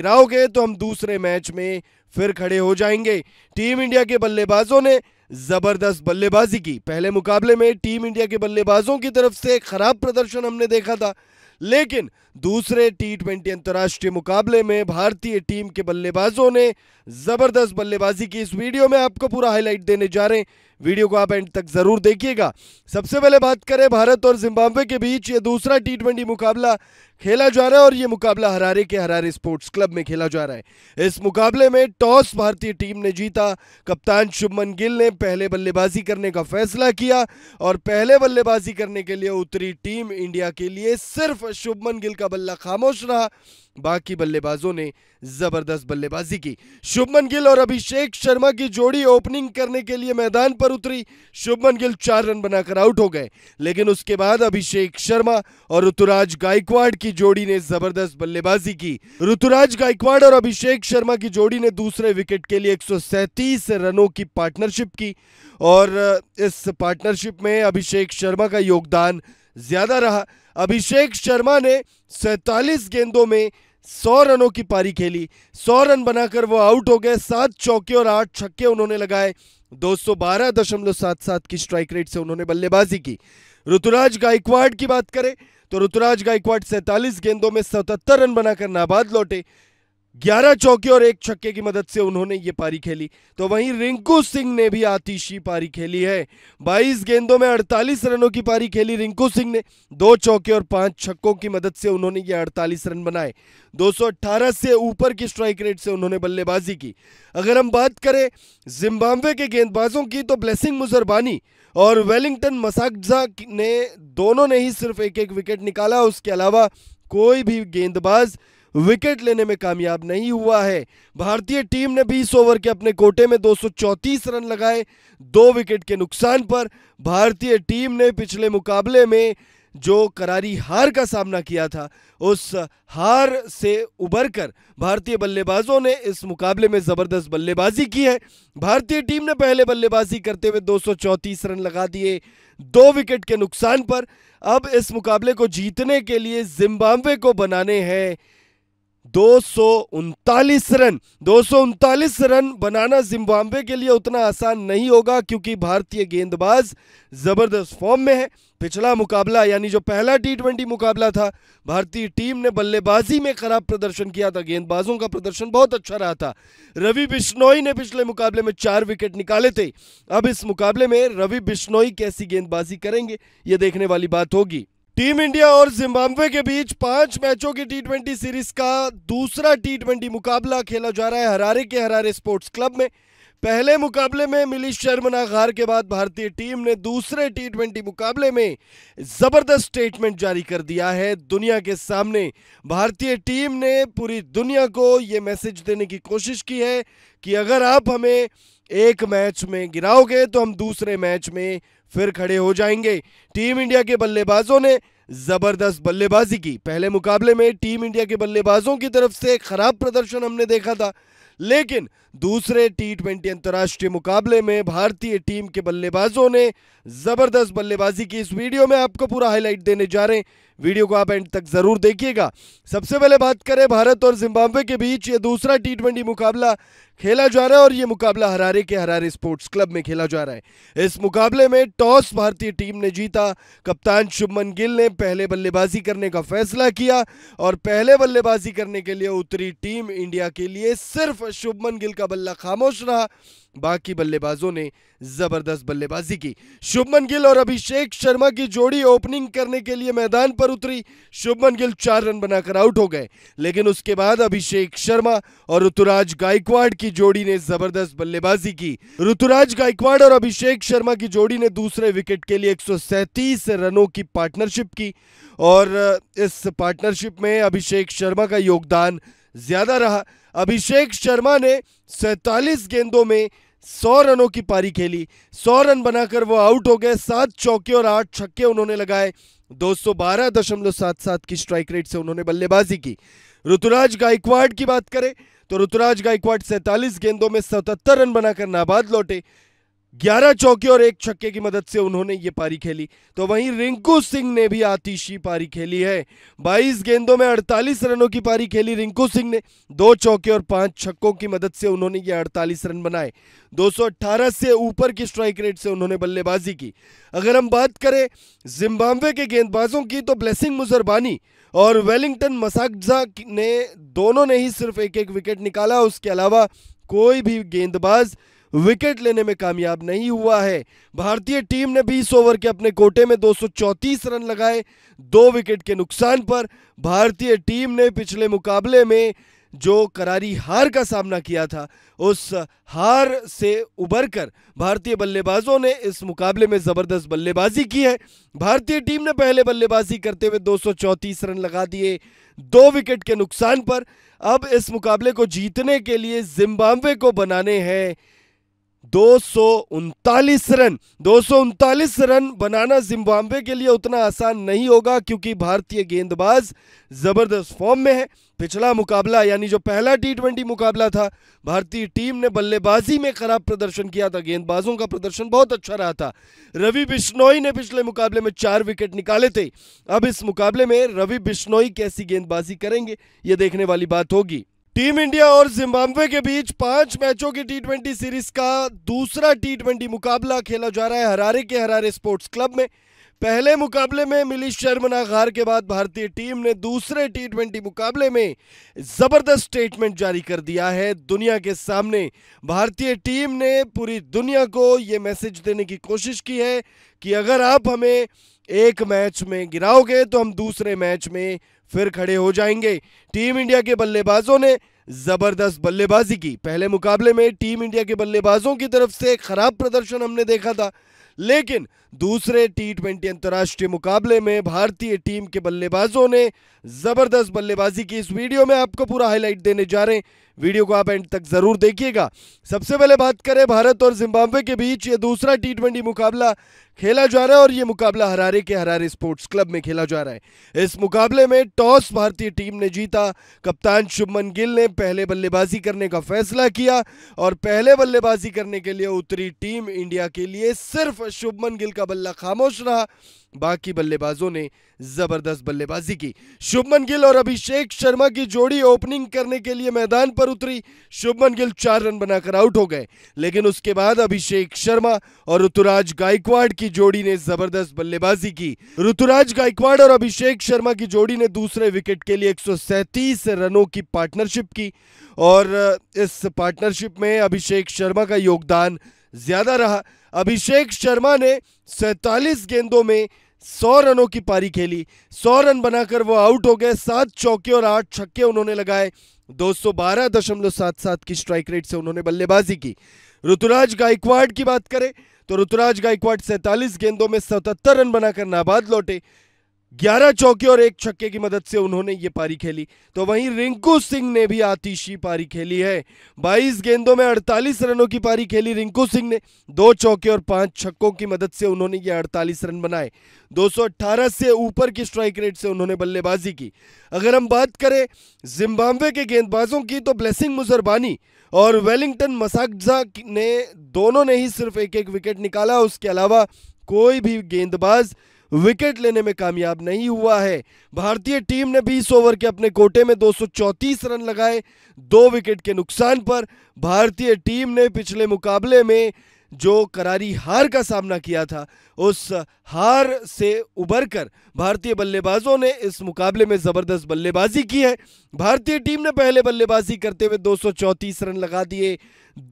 गिराओगे तो हम दूसरे मैच में फिर खड़े हो जाएंगे टीम इंडिया के बल्लेबाजों ने जबरदस्त बल्लेबाजी की पहले मुकाबले में टीम इंडिया के बल्लेबाजों की तरफ से खराब प्रदर्शन हमने देखा था लेकिन दूसरे टी ट्वेंटी अंतर्राष्ट्रीय मुकाबले में भारतीय टीम के बल्लेबाजों ने ज़बरदस्त बल्लेबाजी की इस वीडियो में आपको पूरा हाईलाइट देने जा रहे हैं वीडियो को आप एंड तक ज़रूर देखिएगा सबसे पहले बात करें भारत और जिम्बाब्वे के बीच ये दूसरा टी ट्वेंटी मुकाबला खेला जा रहा है और ये मुकाबला हरारे के हरारे स्पोर्ट्स क्लब में खेला जा रहा है इस मुकाबले में टॉस भारतीय टीम ने जीता कप्तान शुभमन गिल ने पहले बल्लेबाजी करने का फैसला किया और पहले बल्लेबाजी करने के लिए उतरी टीम इंडिया के लिए सिर्फ शुभमन गिल का का बल्ला खामोश रहा बाकी बल्लेबाजों ने जबरदस्त बल्लेबाजी की शुभमन गिल और अभिषेक शर्मा की जोड़ी ओपनिंग करने के लिए मैदान पर उतरी शुभमन गिल चार रन बनाकर आउट हो गए लेकिन उसके बाद अभिषेक शर्मा और ऋतुराज गायकवाड़ की जोड़ी ने जबरदस्त बल्लेबाजी की ऋतुराज गायकवाड़ और अभिषेक शर्मा की जोड़ी ने दूसरे विकेट के लिए एक रनों की पार्टनरशिप की और इस पार्टनरशिप में अभिषेक शर्मा का योगदान ज्यादा रहा अभिषेक शर्मा ने सैतालीस गेंदों में सौ रनों की पारी खेली सौ रन बनाकर वो आउट हो गए सात चौके और आठ छक्के उन्होंने लगाए 212.77 की स्ट्राइक रेट से उन्होंने बल्लेबाजी की ऋतुराज गायकवाड़ की बात करें तो ऋतुराज गायकवाड़ सैतालीस गेंदों में सतहत्तर रन बनाकर नाबाद लौटे 11 चौके और एक छक्के की मदद से उन्होंने ये पारी खेली तो वहीं रिंकू सिंह ने भी आतिशी पारी खेली है 22 गेंदों में 48 रनों की पारी खेली रिंकू सिंह ने दो चौके और पांच छक्कों की मदद से उन्होंने ये 48 रन बनाए 218 से ऊपर की स्ट्राइक रेट से उन्होंने बल्लेबाजी की अगर हम बात करें जिम्बाब्वे के गेंदबाजों की तो ब्लेसिंग मुजरबानी और वेलिंगटन मसाकजा ने दोनों ने ही सिर्फ एक एक विकेट निकाला उसके अलावा कोई भी गेंदबाज विकेट लेने में कामयाब नहीं हुआ है भारतीय टीम ने 20 ओवर के अपने कोटे में 234 रन लगाए दो विकेट के नुकसान पर भारतीय टीम ने पिछले मुकाबले में जो करारी हार का सामना किया था उस हार से उबरकर भारतीय बल्लेबाजों ने इस मुकाबले में ज़बरदस्त बल्लेबाजी की है भारतीय टीम ने पहले बल्लेबाजी करते हुए 234 रन लगा दिए दो विकेट के नुकसान पर अब इस मुकाबले को जीतने के लिए जिम्बाब्वे को बनाने हैं दो रन दो रन बनाना जिम्बाब्वे के लिए उतना आसान नहीं होगा क्योंकि भारतीय गेंदबाज ज़बरदस्त फॉर्म में है पिछला मुकाबला यानी जो पहला टी ट्वेंटी मुकाबला था भारतीय टीम ने बल्लेबाजी में खराब प्रदर्शन किया था गेंदबाजों का प्रदर्शन बहुत अच्छा रहा था रवि बिश्नोई ने पिछले मुकाबले में चार विकेट निकाले थे अब इस मुकाबले में रवि बिश्नोई कैसी गेंदबाजी करेंगे ये देखने वाली बात होगी टीम इंडिया और जिम्बाब्वे के बीच पांच मैचों की टी ट्वेंटी सीरीज का दूसरा टी ट्वेंटी मुकाबला खेला जा रहा है हरारे के हरारे स्पोर्ट्स क्लब में पहले मुकाबले में मिली शर्मनाक हार के बाद भारतीय टीम ने दूसरे टी ट्वेंटी मुकाबले में जबरदस्त स्टेटमेंट जारी कर दिया है दुनिया के सामने भारतीय टीम ने पूरी दुनिया को ये मैसेज देने की कोशिश की है कि अगर आप हमें एक मैच में गिराओगे तो हम दूसरे मैच में फिर खड़े हो जाएंगे टीम इंडिया के बल्लेबाजों ने जबरदस्त बल्लेबाजी की पहले मुकाबले में टीम इंडिया के बल्लेबाजों की तरफ से खराब प्रदर्शन हमने देखा था लेकिन दूसरे टी ट्वेंटी अंतर्राष्ट्रीय मुकाबले में भारतीय टीम के बल्लेबाजों ने जबरदस्त बल्लेबाजी की इस वीडियो में आपको पूरा हाईलाइट देने जा रहे हैं वीडियो को आप एंड तक जरूर देखिएगा सबसे पहले बात करें भारत और जिम्बाब्वे के बीच ये दूसरा टी ट्वेंटी मुकाबला खेला जा रहा है और ये मुकाबला हरारे के हरारे स्पोर्ट्स क्लब में खेला जा रहा है इस मुकाबले में टॉस भारतीय टीम ने जीता कप्तान शुभमन गिल ने पहले बल्लेबाजी करने का फैसला किया और पहले बल्लेबाजी करने के लिए उतरी टीम इंडिया के लिए सिर्फ शुभमन गिल का बल्ला खामोश रहा बाकी बल्लेबाजों ने जबरदस्त बल्लेबाजी की शुभमन गिल और अभिषेक शर्मा की जोड़ी ओपनिंग करने के लिए मैदान पर उतरी शुभमन गिल चार रन बनाकर आउट हो गए लेकिन उसके बाद अभिषेक शर्मा और ऋतुराज गायकवाड़ की जोड़ी ने जबरदस्त बल्लेबाजी की ऋतुराज गायकवाड़ और अभिषेक शर्मा की जोड़ी ने दूसरे विकेट के लिए एक रनों की पार्टनरशिप की और इस पार्टनरशिप में अभिषेक शर्मा का योगदान ज्यादा रहा अभिषेक शर्मा ने सैतालीस गेंदों में सौ रनों की पारी खेली सौ रन बनाकर वो आउट हो गए सात चौके और आठ छक्के उन्होंने लगाए दो दशमलव सात सात की स्ट्राइक रेट से उन्होंने बल्लेबाजी की ऋतुराज गायकवाड़ की बात करें तो ऋतुराज गायकवाड़ सैंतालीस गेंदों में सतहत्तर रन बनाकर नाबाद लौटे 11 चौके और एक छक्के की मदद से उन्होंने ये पारी खेली तो वहीं रिंकू सिंह ने भी आतिशी पारी खेली है 22 गेंदों में 48 रनों की पारी खेली रिंकू सिंह ने दो चौके और पांच छक्कों की मदद से उन्होंने ये 48 रन बनाए 218 से ऊपर की स्ट्राइक रेट से उन्होंने बल्लेबाजी की अगर हम बात करें जिम्बाब्वे के गेंदबाजों की तो ब्लेसिंग मुजरबानी और वेलिंगटन मसाकजा ने दोनों ने ही सिर्फ एक एक विकेट निकाला उसके अलावा कोई भी गेंदबाज विकेट लेने में कामयाब नहीं हुआ है भारतीय टीम ने 20 ओवर के अपने कोटे में 234 रन लगाए दो विकेट के नुकसान पर भारतीय टीम ने पिछले मुकाबले में जो करारी हार का सामना किया था उस हार से उबरकर भारतीय बल्लेबाजों ने इस मुकाबले में ज़बरदस्त बल्लेबाजी की है भारतीय टीम ने पहले बल्लेबाजी करते हुए 234 रन लगा दिए दो विकेट के नुकसान पर अब इस मुकाबले को जीतने के लिए जिम्बाब्वे को बनाने हैं दो रन दो रन बनाना जिम्बाब्वे के लिए उतना आसान नहीं होगा क्योंकि भारतीय गेंदबाज ज़बरदस्त फॉर्म में है पिछला मुकाबला यानी जो पहला टी ट्वेंटी मुकाबला था भारतीय टीम ने बल्लेबाजी में खराब प्रदर्शन किया था गेंदबाजों का प्रदर्शन बहुत अच्छा रहा था रवि बिश्नोई ने पिछले मुकाबले में चार विकेट निकाले थे अब इस मुकाबले में रवि बिश्नोई कैसी गेंदबाजी करेंगे ये देखने वाली बात होगी टीम इंडिया और जिम्बाब्वे के बीच पांच मैचों की टी सीरीज का दूसरा टी मुकाबला खेला जा रहा है हरारे के हरारे स्पोर्ट्स क्लब में पहले मुकाबले में मिली शर्मनाक हार के बाद भारतीय टीम ने दूसरे टी मुकाबले में जबरदस्त स्टेटमेंट जारी कर दिया है दुनिया के सामने भारतीय टीम ने पूरी दुनिया को ये मैसेज देने की कोशिश की है कि अगर आप हमें एक मैच में गिराओगे तो हम दूसरे मैच में फिर खड़े हो जाएंगे टीम इंडिया के बल्लेबाजों ने जबरदस्त बल्लेबाजी की पहले मुकाबले में टीम इंडिया के बल्लेबाजों की तरफ से खराब प्रदर्शन हमने देखा था लेकिन दूसरे टी ट्वेंटी अंतर्राष्ट्रीय मुकाबले में भारतीय टीम के बल्लेबाजों ने ज़बरदस्त बल्लेबाजी की इस वीडियो में आपको पूरा हाईलाइट देने जा रहे हैं वीडियो को आप एंड तक ज़रूर देखिएगा सबसे पहले बात करें भारत और जिम्बाब्वे के बीच ये दूसरा टी ट्वेंटी मुकाबला खेला जा रहा है और ये मुकाबला हरारे के हरारे स्पोर्ट्स क्लब में खेला जा रहा है इस मुकाबले में टॉस भारतीय टीम ने जीता कप्तान शुभमन गिल ने पहले बल्लेबाजी करने का फैसला किया और पहले बल्लेबाजी करने के लिए उतरी टीम इंडिया के लिए सिर्फ पर शुभमन गिल का बल्ला खामोश रहा बाकी बल्लेबाजों ने जबरदस्त बल्लेबाजी की शुभमन गिल और अभिषेक शर्मा की जोड़ी ओपनिंग करने के लिए मैदान पर उतरी शुभमन गिल चार रन बनाकर आउट हो गए लेकिन उसके बाद अभिषेक शर्मा और ऋतुराज गायकवाड़ की जोड़ी ने जबरदस्त बल्लेबाजी की ऋतुराज गायकवाड़ और अभिषेक शर्मा की जोड़ी ने दूसरे विकेट के लिए एक रनों की पार्टनरशिप की और इस पार्टनरशिप में अभिषेक शर्मा का योगदान ज्यादा रहा अभिषेक शर्मा ने सैतालीस गेंदों में सौ रनों की पारी खेली सौ रन बनाकर वो आउट हो गए सात चौके और आठ छक्के उन्होंने लगाए 212.77 की स्ट्राइक रेट से उन्होंने बल्लेबाजी की ऋतुराज गायकवाड़ की बात करें तो ऋतुराज गायकवाड़ सैतालीस गेंदों में 77 रन बनाकर नाबाद लौटे 11 चौके और एक छक्के की मदद से उन्होंने ये पारी खेली तो वहीं रिंकू सिंह ने भी आतिशी पारी खेली है 22 गेंदों में 48 रनों की पारी खेली रिंकू सिंह ने दो चौके और पांच छक्कों की मदद से उन्होंने ये 48 रन बनाए 218 से ऊपर की स्ट्राइक रेट से उन्होंने बल्लेबाजी की अगर हम बात करें जिम्बाब्वे के गेंदबाजों की तो ब्लेसिंग मुजरबानी और वेलिंगटन मसाकजा ने दोनों ने ही सिर्फ एक एक विकेट निकाला उसके अलावा कोई भी गेंदबाज विकेट लेने में कामयाब नहीं हुआ है भारतीय टीम ने 20 ओवर के अपने कोटे में 234 रन लगाए दो विकेट के नुकसान पर भारतीय टीम ने पिछले मुकाबले में जो करारी हार का सामना किया था उस हार से उबरकर भारतीय बल्लेबाजों ने इस मुकाबले में ज़बरदस्त बल्लेबाजी की है भारतीय टीम ने पहले बल्लेबाजी करते हुए 234 रन लगा दिए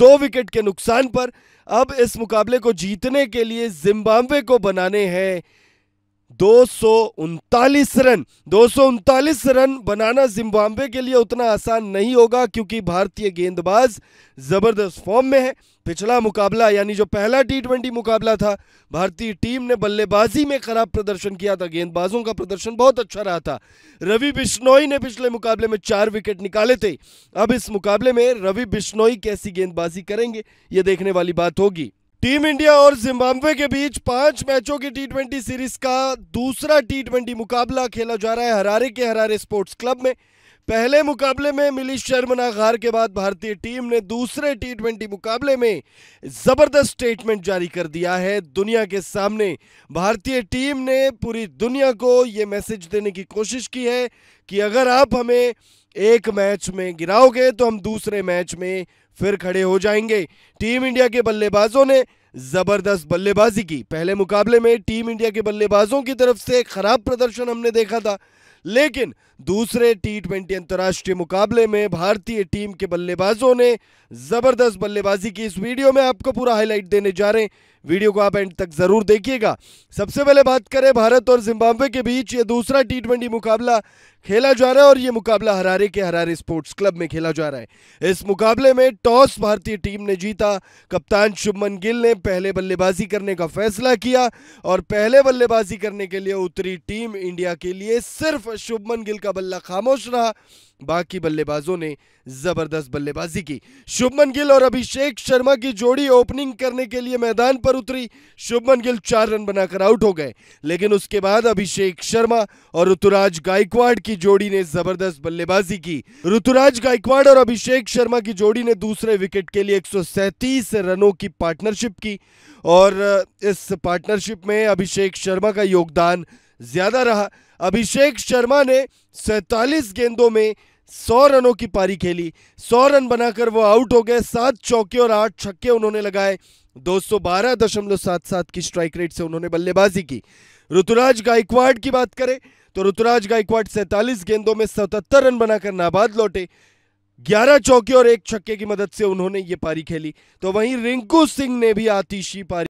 दो विकेट के नुकसान पर अब इस मुकाबले को जीतने के लिए जिम्बाब्वे को बनाने हैं दो रन दो रन बनाना जिम्बाब्वे के लिए उतना आसान नहीं होगा क्योंकि भारतीय गेंदबाज ज़बरदस्त फॉर्म में है पिछला मुकाबला यानी जो पहला टी ट्वेंटी मुकाबला था भारतीय टीम ने बल्लेबाजी में खराब प्रदर्शन किया था गेंदबाजों का प्रदर्शन बहुत अच्छा रहा था रवि बिश्नोई ने पिछले मुकाबले में चार विकेट निकाले थे अब इस मुकाबले में रवि बिश्नोई कैसी गेंदबाजी करेंगे ये देखने वाली बात होगी टीम इंडिया और जिम्बाब्वे के बीच पांच मैचों की टी सीरीज का दूसरा टी मुकाबला खेला जा रहा है हरारे के हरारे स्पोर्ट्स क्लब में पहले मुकाबले में मिली शर्मनाक हार के बाद भारतीय टीम ने दूसरे टी मुकाबले में जबरदस्त स्टेटमेंट जारी कर दिया है दुनिया के सामने भारतीय टीम ने पूरी दुनिया को ये मैसेज देने की कोशिश की है कि अगर आप हमें एक मैच में गिराओगे तो हम दूसरे मैच में फिर खड़े हो जाएंगे टीम इंडिया के बल्लेबाजों ने जबरदस्त बल्लेबाजी की पहले मुकाबले में टीम इंडिया के बल्लेबाजों की तरफ से खराब प्रदर्शन हमने देखा था लेकिन दूसरे टी ट्वेंटी अंतर्राष्ट्रीय मुकाबले में भारतीय टीम के बल्लेबाजों ने जबरदस्त बल्लेबाजी की इस वीडियो में आपको पूरा हाईलाइट देने जा रहे हैं वीडियो को आप एंड तक जरूर देखिएगा सबसे पहले बात करें भारत और जिम्बाब्वे के बीच ये दूसरा टी ट्वेंटी मुकाबला खेला जा रहा है और ये मुकाबला हरारे के हरारे स्पोर्ट्स क्लब में खेला जा रहा है इस मुकाबले में टॉस भारतीय टीम ने जीता कप्तान शुभमन गिल ने पहले बल्लेबाजी करने का फैसला किया और पहले बल्लेबाजी करने के लिए उतरी टीम इंडिया के लिए सिर्फ शुभमन गिल का बल्ला खामोश रहा बाकी बल्लेबाजों ने जबरदस्त बल्लेबाजी की शुभमन गिल और अभिषेक शर्मा की जोड़ी ओपनिंग करने के लिए मैदान पर उतरी शुभमन गिल चार रन बनाकर आउट हो गए लेकिन उसके बाद अभिषेक शर्मा और ऋतुराज गायकवाड़ की जोड़ी ने जबरदस्त बल्लेबाजी की ऋतुराज गायकवाड़ और अभिषेक शर्मा की जोड़ी ने दूसरे विकेट के लिए एक रनों की पार्टनरशिप की और इस पार्टनरशिप में अभिषेक शर्मा का योगदान ज्यादा रहा अभिषेक शर्मा ने सैतालीस गेंदों में सौ रनों की पारी खेली सौ रन बनाकर वो आउट हो गए सात चौके और आठ छक्के उन्होंने लगाए 212.77 की स्ट्राइक रेट से उन्होंने बल्लेबाजी की ऋतुराज गायकवाड़ की बात करें तो ऋतुराज गायकवाड़ सैतालीस गेंदों में सतहत्तर रन बनाकर नाबाद लौटे 11 चौके और एक छक्के की मदद से उन्होंने ये पारी खेली तो वहीं रिंकू सिंह ने भी आतिशी पारी